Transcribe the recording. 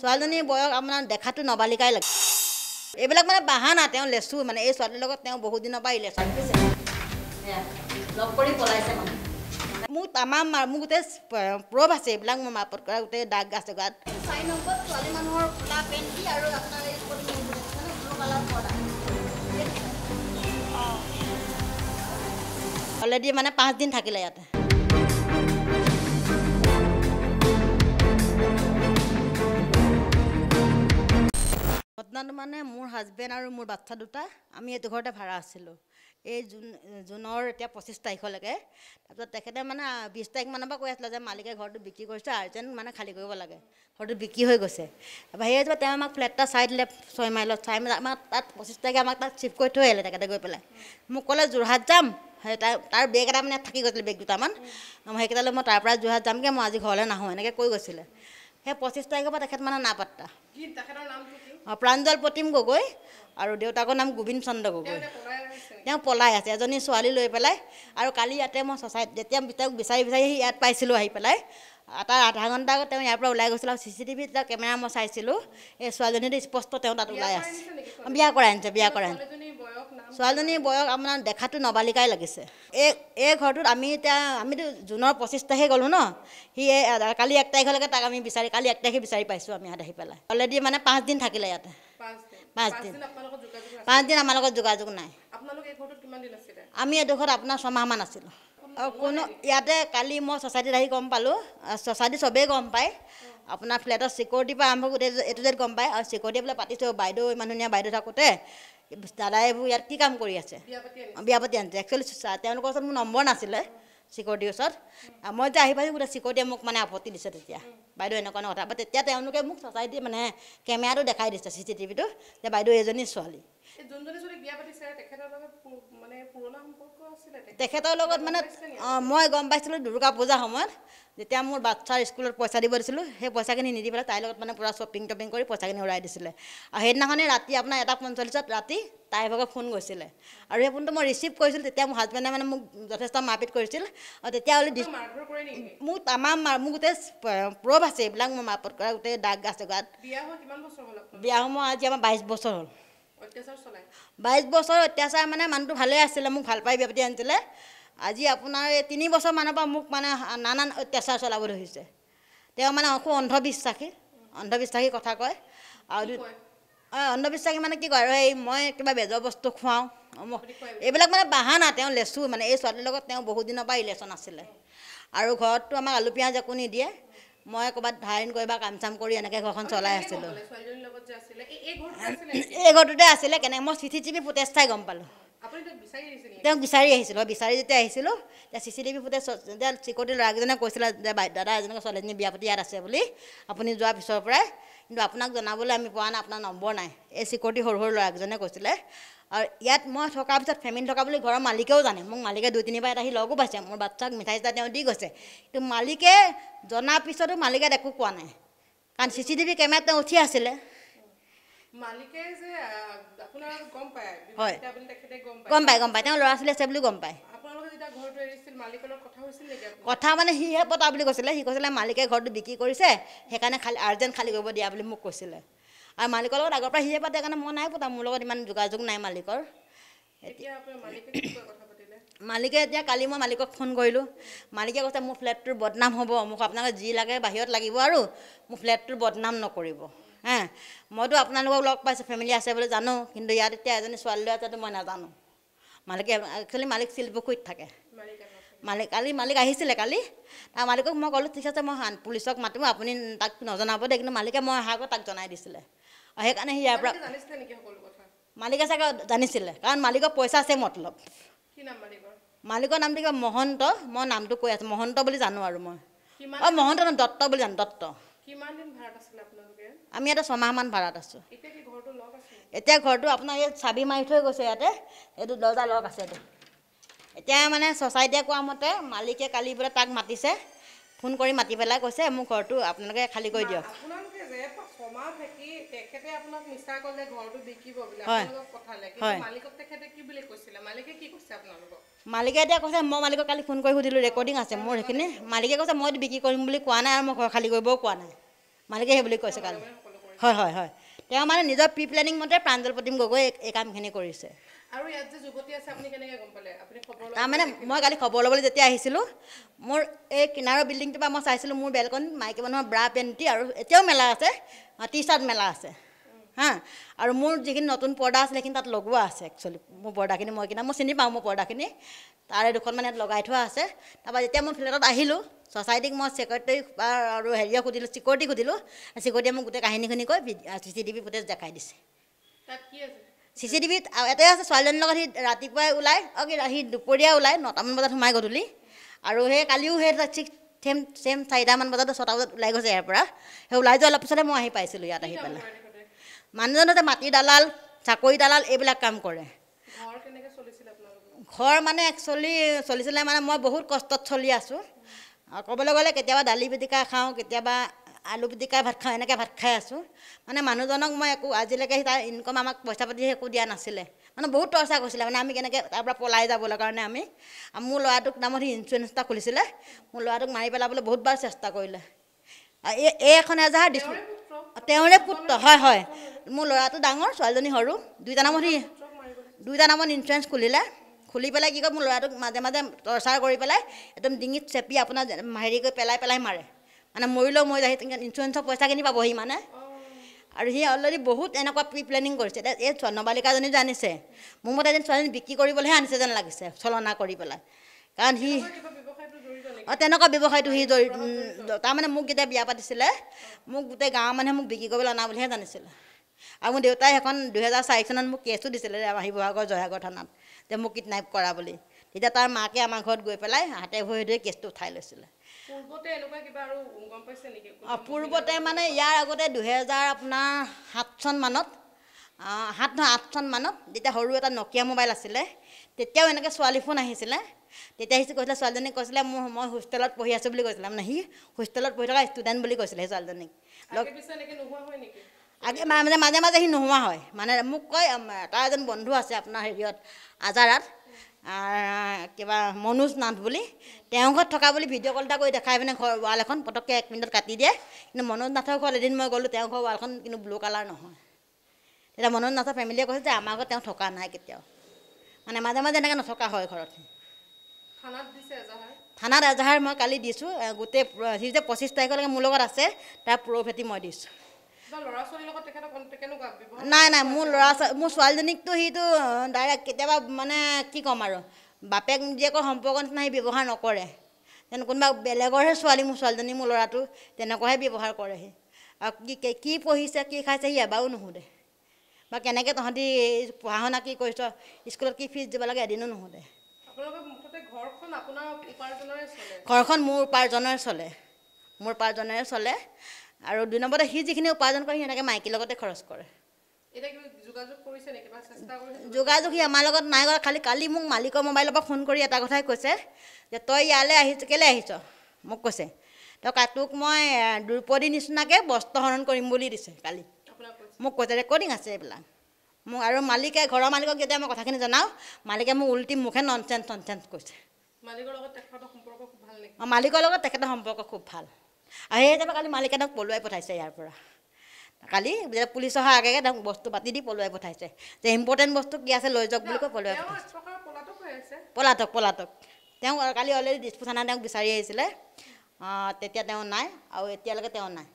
ছোৱালীজনীৰ বয়স আপোনাৰ দেখাটো নবালিকাই লাগে এইবিলাক মানে বাহানা তেওঁ লেচু মানে এই ছোৱালীৰ লগত তেওঁ বহুত দিনৰ পৰা লেচু মোৰ তামাম মাৰ মোৰ গোটেই প্ৰভ আছে এইবিলাক মোৰ মাপত কৰা গোটেই দাগ আছে গাত অলৰেডি মানে পাঁচদিন থাকিলে ইয়াতে আপোনাৰ মানে মোৰ হাজবেণ্ড আৰু মোৰ বাচ্ছা দুটা আমি এইটো ঘৰতে ভাড়া আছিলোঁ এই জুন জুনৰ এতিয়া পঁচিছ তাৰিখলৈকে তাৰপিছত তেখেতে মানে বিছ তাৰিখ মানৰ পৰা কৈ আছিলে যে মালিকে ঘৰটো বিক্ৰী কৰিছে আৰ্জেণ্ট মানে খালী কৰিব লাগে ঘৰটো বিক্ৰী হৈ গৈছে তাৰপৰা সেই তেওঁ আমাক ফ্লেট এটা চাই দিলে ছয় মাইলত চাই মেলি আমাক তাত পঁচিছ তাৰিখে আমাক তাত চিফ্ট কৰি থৈ আহিলে তেখেতে গৈ পেলাই মোক ক'লে যোৰহাট যাম সেই তাৰ তাৰ বেগ এটা মানে থাকি গৈছিলে বেগ দুটামান সেইকেইটালৈ মই তাৰপৰা যোৰহাট যামগৈ মই আজি ঘৰলৈ নাহোঁ এনেকৈ কৈ গৈছিলে সেই পঁচিছ তাৰিখৰ পৰা তেখেত মানে নাপাত্তা অঁ প্ৰাঞ্জল প্ৰতিম গগৈ আৰু দেউতাকৰ নাম গোবিন্দ চন্দ্ৰ গগৈ তেওঁ পলাই আছে এজনী ছোৱালী লৈ পেলাই আৰু কালি ইয়াতে মই ছচাইটি যেতিয়া তেওঁক বিচাৰি বিচাৰি আহি ইয়াত পাইছিলোঁ আহি পেলাই তাৰ আধা ঘণ্টা আগত তেওঁ ইয়াৰ পৰা ওলাই গৈছিল আৰু চি চি টিভিত যাওঁ কেমেৰা মই চাইছিলোঁ এই ছোৱালীজনীতো স্পষ্ট তেওঁ তাত ওলাই আছে বিয়া কৰাই আনিছে বিয়া কৰাই ছোৱালীজনীৰ বয়স আপোনাৰ দেখাটো নবালিকাই লাগিছে এই এই ঘৰটোত আমি এতিয়া আমিতো জুনৰ পঁচিছ তাৰিখে গ'লোঁ ন সি কালি এক তাৰিখলৈকে তাক আমি বিচাৰি কালি এক তাৰিখে বিচাৰি পাইছোঁ আমি ইয়াত আহি পেলাই অলৰেডি মানে পাঁচদিন থাকিলে ইয়াতে পাঁচদিন পাঁচদিন আমাৰ লগত যোগাযোগ নাই আমি এডোখৰত আপোনাৰ ছমাহমান আছিলোঁ কোনো ইয়াতে কালি মই ছ'চাইটিত আহি গম পালোঁ ছ'চাইটি চবেই গম পায় আপোনাৰ ফ্লেটৰ ছিকিউৰিটিৰ পৰা আৰম্ভ গোটেই এইটো যে গম পায় আৰু ছিকিউৰিটিয়ে বোলে পাতিছোঁ বাইদেউ ইমানধুনীয়া বাইদেউ থাকোঁতে দাদাই এইবোৰ ইয়াত কি কাম কৰি আছে বিয়া পাতি আনিছে একচুৱেলি তেওঁলোকৰ ওচৰত মোৰ নম্বৰ নাছিলে ছিকিউৰিটিৰ ওচৰত মই যে আহি পাইছোঁ গোটেই ছিকিউৰিটিয়ে মোক মানে আপত্তি দিছে তেতিয়া বাইদেউ এনেকুৱা কথা তেতিয়া তেওঁলোকে মোক চচাইটি মানে কেমেৰাটো দেখাই দিছে চি চি টিভিটো যে বাইদেউ এজনী ছোৱালী তেখেতৰ লগত মানে মই গম পাইছিলোঁ দুৰ্গা পূজাৰ সময়ত যেতিয়া মোৰ বাচ্ছাৰ স্কুলত পইচা দিব দিছিলোঁ সেই পইচাখিনি নিদি পেলাই তাইৰ লগত মানে পূৰা শ্বপিং টপিং কৰি পইচাখিনি উৰাই দিছিলে আৰু সেইদিনাখনেই ৰাতি আপোনাৰ এটা পঞ্চল্লিছত ৰাতি তাইৰ ভাগৰ ফোন গৈছিলে আৰু সেই ফোনটো মই ৰিচিভ কৰিছিলোঁ তেতিয়া মোৰ হাজবেণ্ডে মানে মোক যথেষ্ট মাৰপিট কৰিছিল আৰু তেতিয়া তেতিয়াহ'লে মোক তামাম মোৰ গোটেই প্ৰভ আছে এইবিলাক মই মাৰপিট কৰা গোটেই দাগ আছে গাত বিয়া হ'ব আজি আমাৰ বাইছ বছৰ হ'ল বাইছ বছৰ অত্যাচাৰ মানে মানুহটো ভালেই আছিলে মোক ভাল পাই ব্যক্তি আনিছিলে আজি আপোনাৰ এই তিনি বছৰ মানৰ পৰা মোক মানে নানান অত্যাচাৰ চলাব ধৰিছে তেওঁ মানে খুব অন্ধবিশ্বাসী অন্ধবিশ্বাসী কথা কয় আৰু অন্ধবিশ্বাসী মানে কি কয় আৰু এই মই কিবা বেজৰ বস্তু খুৱাওঁ এইবিলাক মানে বাহানা তেওঁ লেচু মানে এই ছোৱালীৰ লগত তেওঁ বহুত দিনৰ পৰা ৰিলেশ্যন আছিলে আৰু ঘৰততো আমাক আলু পিঁয়াজ একো নিদিয়ে মই ক'ৰবাত ভাইন কৰি বা কাম চাম কৰি এনেকৈ ঘৰখন চলাই আছিলোঁ এই ঘৰটোতে আছিলে কেনেকৈ মই চি চি টিভি ফুটেজ চাই গম পালোঁ তেওঁক বিচাৰি আহিছিলোঁ মই বিচাৰি যেতিয়া আহিছিলোঁ এতিয়া চি চি টিভি ফুটেজ তেতিয়া চিকটি ল'ৰাকেইজনে কৈছিলে যে দাদা এজনকে ছোৱালীজনী বিয়া পাতি ইয়াত আছে বুলি আপুনি যোৱাৰ পিছৰ পৰাই কিন্তু আপোনাক জনাবলৈ আমি পোৱা নাই আপোনাৰ নম্বৰ নাই এই চিকটি সৰু সৰু ল'ৰাকেইজনে কৈছিলে আৰু ইয়াত মই থকাৰ পিছত ফেমিলি থকা বুলি ঘৰৰ মালিকেও জানে মোক মালিকে দুই তিনিবাৰ আহি লগো পাইছে মোৰ বাচ্ছাক মিঠাই চিঠাই তেওঁ দি গৈছে কিন্তু মালিকে জনাৰ পিছতো মালিকে একো কোৱা নাই কাৰণ চি চি টিভি কেমেৰাত তেওঁ উঠি আছিলে হয় গম পায় গম পায় তেওঁ ল'ৰা ছোৱালী আছে বুলি গম পায় কথা মানে সিহে পতা বুলি কৈছিলে সি কৈছিলে মালিকে ঘৰটো বিক্ৰী কৰিছে সেইকাৰণে খালী আৰ্জেণ্ট খালী কৰিব দিয়া বুলি মোক কৈছিলে আৰু মালিকৰ লগত আগৰ পৰা সিয়ে পাতে কাৰণে মই নাই পতা মোৰ লগত ইমান যোগাযোগ নাই মালিকৰ মালিকে এতিয়া কালি মই মালিকক ফোন কৰিলোঁ মালিকে কৈছে মোৰ ফ্লেটটোৰ বদনাম হ'ব মোক আপোনালোকে যি লাগে বাহিৰত লাগিব আৰু মোৰ ফ্লেটটোৰ বদনাম নকৰিব হে মইতো আপোনালোকক লগ পাইছোঁ ফেমিলি আছে বুলি জানো কিন্তু ইয়াত এতিয়া এজনী ছোৱালী লৈ আছেতো মই নাজানো মালিকে একচুৱেলি মালিক শিলপুখুৰীত থাকে মালিক কালি মালিক আহিছিলে কালি তাৰ মালিকক মই ক'লোঁ ঠিক আছে মই পুলিচক মাতিম আপুনি তাক নজনাব দেই কিন্তু মালিকে মই অহা আগত তাক জনাই দিছিলে আৰু সেইকাৰণে সি ইয়াৰ পৰা মালিকে চাগে জানিছিলে কাৰণ মালিকৰ পইচা আছে মতলব মালিকৰ নামটো দেখিব মহন্ত মই নামটো কৈ আছোঁ মহন্ত বুলি জানো আৰু মই অ মহন্ত নহয় দত্ত বুলি জানো দত্ত আমি ইয়াতে ছমাহমান ভাড়াত আছো এতিয়া ঘৰটো আপোনাৰ ইয়াত চাবি মাৰি থৈ গৈছে ইয়াতে এইটো দৰ্জা লগ আছে এইটো এতিয়া মানে ছ'চাইটিয়ে কোৱা মতে মালিকে কালি বোলে তাক মাতিছে ফোন কৰি মাতি পেলাই কৈছে মোৰ ঘৰটো আপোনালোকে খালি কৰি দিয়ক মালিকে এতিয়া কৈছে মই মালিকক কালি ফোন কৰি সুধিলোঁ ৰেকৰ্ডিং আছে মোৰ সেইখিনি মালিকে কৈছে মই বিক্ৰী কৰিম বুলি কোৱা নাই আৰু মই ঘৰ খালী কৰিবও কোৱা নাই মালিকে সেই বুলি কৈছে কালি হয় হয় হয় তেওঁ মানে নিজৰ প্ৰি প্লেনিং মতে প্ৰাঞ্জল প্ৰতিম গগৈ এই কামখিনি কৰিছে তাৰমানে মই কালি খবৰ ল'বলৈ যেতিয়া আহিছিলোঁ মোৰ এই কিনাৰৰ বিল্ডিংটোৰ পৰা মই চাইছিলোঁ মোৰ বেলকণ মাইকী মানুহৰ ব্ৰা পেণ্টি আৰু এতিয়াও মেলা আছে টি চাৰ্ট মেলা আছে হা আৰু মোৰ যিখিনি নতুন পৰ্দা আছিলে সেইখিনি তাত লগোৱা আছে একচুৱেলি মোৰ পৰ্দাখিনি মই কিনা মই চিনি পাওঁ মোৰ পৰ্দাখিনি তাৰে দুখনমান ইয়াত লগাই থোৱা আছে তাৰপৰা যেতিয়া মই ফ্লেটত আহিলোঁ ছ'চাইটিক মই ছেক্ৰেটেৰী বা আৰু হেৰিয়ক সুধিলোঁ ছিকিউৰিটিক সুধিলোঁ ছিকিউৰিটিয়ে মোক গোটেই কাহিনীখিনি কৈ চি চি টিভি ফুটেজ দেখাই দিছে চি চি টিভিত এটাই আছে ছোৱালীজনীৰ লগত সি ৰাতিপুৱাই ওলাই অঁ সি দুপৰীয়া ওলাই নটামান বজাত সোমাই গধূলি আৰু সেই কালিও সেই ঠিক চেম চেম চাৰিটামান বজাত ছটা বজাত ওলাই গৈছে ইয়াৰ পৰা সেই ওলাই যোৱাৰ অলপ পিছতে মই আহি পাইছিলোঁ ইয়াত আহি পেলাই মানুহজনে যে মাটি দালাল চাকৰি দালাল এইবিলাক কাম কৰে ঘৰ মানে একচুৱেলি চলিছিলে মানে মই বহুত কষ্টত চলি আছোঁ ক'বলৈ গ'লে কেতিয়াবা দালি পিটিকা খাওঁ কেতিয়াবা আলু পিটিকা ভাত খাওঁ এনেকৈ ভাত খাই আছোঁ মানে মানুহজনক মই একো আজিলৈকে তাৰ ইনকম আমাক পইচা পাতি একো দিয়া নাছিলে মানে বহুত তৰ্চা কৰিছিলে মানে আমি কেনেকৈ তাৰ পৰা পলাই যাবলৈ কাৰণে আমি মোৰ ল'ৰাটোক নামত সি ইঞ্চুৰেঞ্চ এটা খুলিছিলে মোৰ ল'ৰাটোক মাৰি পেলাবলৈ বহুতবাৰ চেষ্টা কৰিলে এই এই এখন এজাহাৰ দিছোঁ তেওঁৰে পুত্ৰ হয় হয় মোৰ ল'ৰাটো ডাঙৰ ছোৱালীজনী সৰু দুইটা নামত সি দুইটা নামত ইঞ্চুৰেঞ্চ খুলিলে খুলি পেলাই কি কয় মোৰ ল'ৰাটোক মাজে মাজে টৰ্চাৰ কৰি পেলাই একদম ডিঙিত চেপি আপোনাৰ হেৰি কৰি পেলাই পেলাই মাৰে মানে মৰিলেও মৰি যায় সেই ইঞ্চুৰেঞ্চৰ পইচাখিনি পাবহি মানে আৰু সি অলৰেডি বহুত এনেকুৱা প্ৰি প্লেনিং কৰিছে এতিয়া এই স্বৰ্ণবালিকাজনীও আনিছে মোৰ মতে এজন ছোৱালীজনী বিক্ৰী কৰিবলৈহে আনিছে যেন লাগিছে চলনা কৰি পেলাই কাৰণ সি অঁ তেনেকুৱা ব্যৱসায়টো সি জড়িত তাৰমানে মোক যেতিয়া বিয়া পাতিছিলে মোক গোটেই গাঁৱৰ মানুহে মোক বিক্ৰী কৰিবলৈ অনা বুলিহে জানিছিলে আৰু মোৰ দেউতাই সেইখন দুহেজাৰ চাৰি চনত মোক কেছো দিছিলে শিৱসাগৰ জয়সাগৰ থানাত যে মোক কিডনেপ কৰা বুলি তেতিয়া তাৰ মাকে আমাৰ ঘৰত গৈ পেলাই হাতে ভৰি ধৰি কেছটো উঠাই লৈছিলে অঁ পূৰ্বতে মানে ইয়াৰ আগতে দুহেজাৰ আপোনাৰ সাত চন মানত সাত নহয় আঠ চন মানত যেতিয়া সৰু এটা নকিয়া মোবাইল আছিলে তেতিয়াও এনেকৈ ছোৱালী ফোন আহিছিলে তেতিয়া আহিছোঁ কৈছিলে ছোৱালীজনীক কৈছিলে মোৰ মই হোষ্টেলত পঢ়ি আছোঁ বুলি কৈছিলে মানে সি হোষ্টেলত পঢ়ি থকা ষ্টুডেণ্ট বুলি কৈছিলে সেই ছোৱালীজনীক লগ আগে মানে মাজে মাজে সি নোহোৱা হয় মানে মোক কয় তাৰ এজন বন্ধু আছে আপোনাৰ হেৰিয়ত আজাৰাত কিবা মনোজ নাথ বুলি তেওঁৰ ঘৰত থকা বুলি ভিডিঅ' কল এটা কৰি দেখাই পিনে ঘৰ ৱাল এখন পটককৈ এক মিনিটত কাটি দিয়ে কিন্তু মনোজ নাথৰ ঘৰত এদিন মই গ'লোঁ তেওঁৰ ঘৰৰ ৱালখন কিন্তু ব্লু কালাৰ নহয় তেতিয়া মনোজ নাথৰ ফেমিলিয়ে কৈছে যে আমাৰ ঘৰত তেওঁ থকা নাই কেতিয়াও মানে মাজে মাজে এনেকৈ নথকা হয় ঘৰত থানাত এজাহাৰ মই কালি দিছোঁ গোটেই যে পঁচিছ তাৰিখলৈকে মোৰ লগত আছে তাৰ প্ৰফেটি মই দিছোঁ নাই নাই মোৰ ল'ৰা ছোৱালী মোৰ ছোৱালীজনীকতো সিটো ডাইৰেক্ট কেতিয়াবা মানে কি ক'ম আৰু বাপেক যে জীয়েকৰ সম্পৰ্ক নিচিনা সি ব্যৱহাৰ নকৰে যেন কোনোবা বেলেগৰহে ছোৱালী মোৰ ছোৱালীজনী মোৰ ল'ৰাটো তেনেকুৱাহে ব্যৱহাৰ কৰে সি আৰু কি কি পঢ়িছে কি খাইছে সি এবাৰো নুসুধে বা কেনেকৈ তহঁতি পঢ়া শুনা কি কৰিছ স্কুলত কি ফিজ দিব লাগে এদিনো নুসুধে ঘৰখন মোৰ উপাৰ্জনৰে চলে মোৰ উপাৰ্জনেৰে চলে আৰু দুই নম্বৰতে সি যিখিনি উপাৰ্জন কৰে সি এনেকৈ মাইকীৰ লগতে খৰচ কৰে যোগাযোগ সি আমাৰ লগত নাই কৰা খালী কালি মোক মালিকৰ মোবাইলৰ পৰা ফোন কৰি এটা কথাই কৈছে যে তই ইয়ালৈ আহি কেলৈ আহিছ মোক কৈছে তই তোক মই দ্ৰুপদী নিচিনাকৈ বস্ত্ৰ হৰণ কৰিম বুলি দিছে কালি মোক কৈছে ৰেকৰ্ডিং আছে এইবিলাক মোক আৰু মালিকে ঘৰৰ মালিকক যেতিয়া মই কথাখিনি জনাওঁ মালিকে মোক উল্টি মুখে নন চেঞ্চ নন চেঞ্চ কৈছে মালিকৰ লগত তেখেতৰ সম্পৰ্ক খুব ভাল আৰু সেই হিচাপে কালি মালিকানক পলুৱাই পঠাইছে ইয়াৰ পৰা কালি যেতিয়া পুলিচ অহাৰ আগে আগে তেওঁক বস্তু পাতি দি পলুৱাই পঠাইছে যে ইম্পৰ্টেণ্ট বস্তু কি আছে লৈ যাওক বুলি কৈ পলুৱাই পঠাইছে পলাতক পলাতক তেওঁ কালি অলৰেডি দিছপুৰ থানা তেওঁক বিচাৰি আহিছিলে তেতিয়া তেওঁ নাই আৰু এতিয়ালৈকে তেওঁ নাই